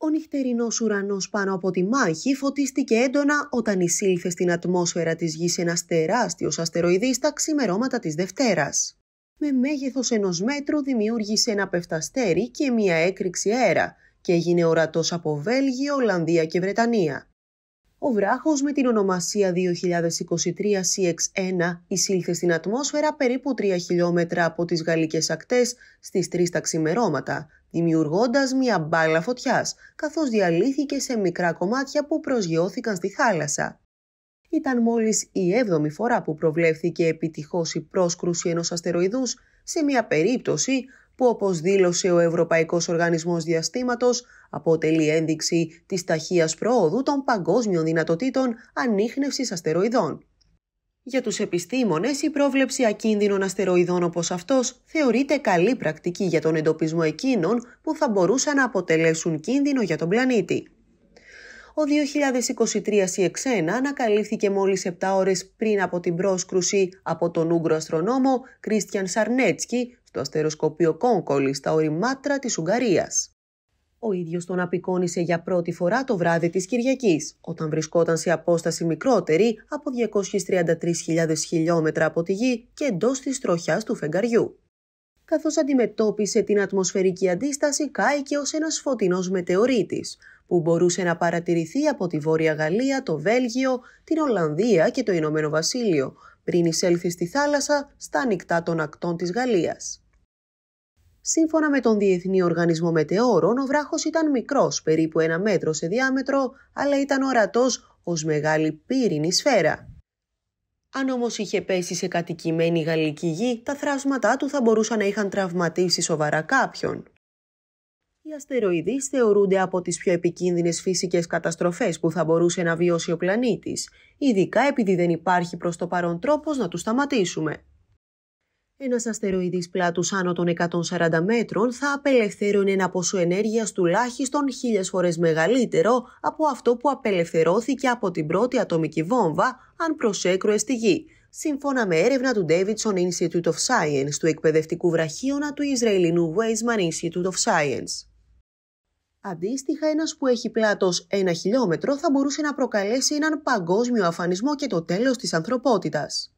Ο νυχτερινός ουρανός πάνω από τη μάχη φωτίστηκε έντονα όταν εισήλθε στην ατμόσφαιρα της γης ένας τεράστιος αστεροειδής στα ξημερώματα της Δευτέρας. Με μέγεθος ενός μέτρου δημιούργησε ένα πεφταστέρι και μία έκρηξη αέρα και έγινε ορατός από Βέλγιο, Ολλανδία και Βρετανία. Ο βράχος με την ονομασία 2023 CX1 εισήλθε στην ατμόσφαιρα περίπου 3 χιλιόμετρα από τις γαλλικές ακτές στις 3 τα ξημερώματα, δημιουργώντας μια μπάλα φωτιάς, καθώς διαλύθηκε σε μικρά κομμάτια που προσγειώθηκαν στη θάλασσα. Ήταν μόλις η 7η φορά που προβλέφθηκε επιτυχώς η πρόσκρουση ενός αστεροειδούς σε μια περίπτωση που όπως δήλωσε ο Ευρωπαϊκός Οργανισμός Διαστήματος αποτελεί ένδειξη της ταχείας προόδου των παγκόσμιων δυνατοτήτων ανείχνευσης αστεροειδών. Για τους επιστήμονες, η πρόβλεψη ακίνδυνων αστεροειδών όπως αυτός θεωρείται καλή πρακτική για τον εντοπισμό εκείνων που θα μπορούσαν να αποτελέσουν κίνδυνο για τον πλανήτη. Ο 2023 c 1 ανακαλύφθηκε μόλις 7 ώρες πριν από την πρόσκρουση από τον Ούγκρο αστρονόμο Κρίστιαν Σαρνέτσκι στο αστεροσκοπείο Κόνκολη στα οριμάτρα της Ουγγαρίας. Ο ίδιος τον απεικόνισε για πρώτη φορά το βράδυ της Κυριακής, όταν βρισκόταν σε απόσταση μικρότερη από 233.000 χιλιόμετρα από τη γη και εντός της τροχιάς του φεγγαριού. Καθώς αντιμετώπισε την ατμοσφαιρική αντίσταση, κάηκε ως ένας φωτεινός μετεωρίτης, που μπορούσε να παρατηρηθεί από τη Βόρεια Γαλλία, το Βέλγιο, την Ολλανδία και το Ηνωμένο Βασίλειο, πριν εισέλθει στη θάλασσα στα νυχτά των ακτών της Γαλλίας. Σύμφωνα με τον Διεθνή Οργανισμό Μετεώρων, ο βράχος ήταν μικρός, περίπου ένα μέτρο σε διάμετρο, αλλά ήταν ορατός ως μεγάλη πύρινη σφαίρα. Αν όμως είχε πέσει σε κατοικημένη γαλλική γη, τα θράσματά του θα μπορούσαν να είχαν τραυματίσει σοβαρά κάποιον. Οι αστεροειδείς θεωρούνται από τις πιο επικίνδυνες φυσικές καταστροφές που θα μπορούσε να βιώσει ο πλανήτης, ειδικά επειδή δεν υπάρχει προς το παρόν τρόπος να τους σταματήσουμε. Ένας αστεροειδής πλάτους άνω των 140 μέτρων θα απελευθέρωνε ένα ποσό ενέργειας τουλάχιστον χίλιες φορές μεγαλύτερο από αυτό που απελευθερώθηκε από την πρώτη ατομική βόμβα αν προσέκρουε στη γη, σύμφωνα με έρευνα του Davidson Institute of Science του εκπαιδευτικού βραχίωνα του Ισραηλινού Weizmann Institute of Science. Αντίστοιχα, ένας που έχει πλάτος ένα χιλιόμετρο θα μπορούσε να προκαλέσει έναν παγκόσμιο αφανισμό και το τέλος της ανθρωπότητας.